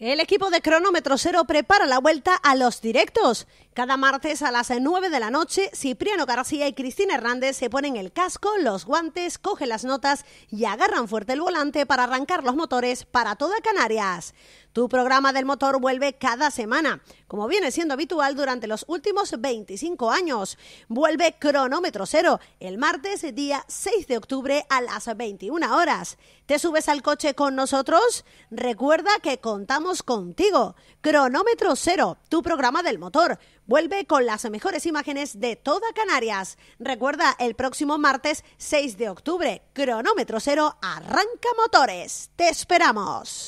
El equipo de cronómetro cero prepara la vuelta a los directos cada martes a las 9 de la noche, Cipriano García y Cristina Hernández se ponen el casco, los guantes, cogen las notas y agarran fuerte el volante para arrancar los motores para toda Canarias. Tu programa del motor vuelve cada semana, como viene siendo habitual durante los últimos 25 años. Vuelve Cronómetro Cero el martes día 6 de octubre a las 21 horas. ¿Te subes al coche con nosotros? Recuerda que contamos contigo. Cronómetro Cero, tu programa del motor vuelve con las mejores imágenes de toda Canarias. Recuerda, el próximo martes 6 de octubre, cronómetro cero, arranca motores. Te esperamos.